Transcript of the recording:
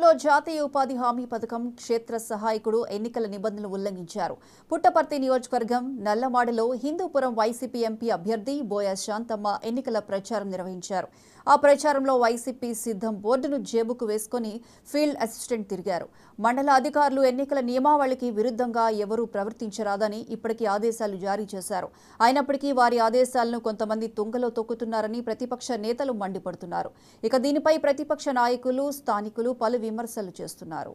రాష్ట్రంలో జాతీయ ఉపాధి హామీ పథకం క్షేత్ర సహాయకుడు ఎన్నికల నిబంధనలు ఉల్లంఘించారు పుట్టపర్తి నియోజకవర్గం నల్లమాడలో హిందూపురం వైసీపీ ఎంపీ అభ్యర్థి బోయా శాంతమ్మ ఎన్నికల ప్రచారం నిర్వహించారు ఆ ప్రచారంలో వైసీపీ సిద్ధం బోర్డును జేబుకు వేసుకుని ఫీల్డ్ అసిస్టెంట్ తిరిగారు మండల అధికారులు ఎన్నికల నియమావళికి విరుద్ధంగా ఎవరూ ప్రవర్తించరాదని ఇప్పటికీ ఆదేశాలు జారీ చేశారు అయినప్పటికీ వారి ఆదేశాలను కొంతమంది తుంగలో తొక్కుతున్నారని ప్రతిపక్ష నేతలు మండిపడుతున్నారు ఇక దీనిపై ప్రతిపక్ష నాయకులు స్థానికులు పలు విమర్శలు చేస్తున్నారు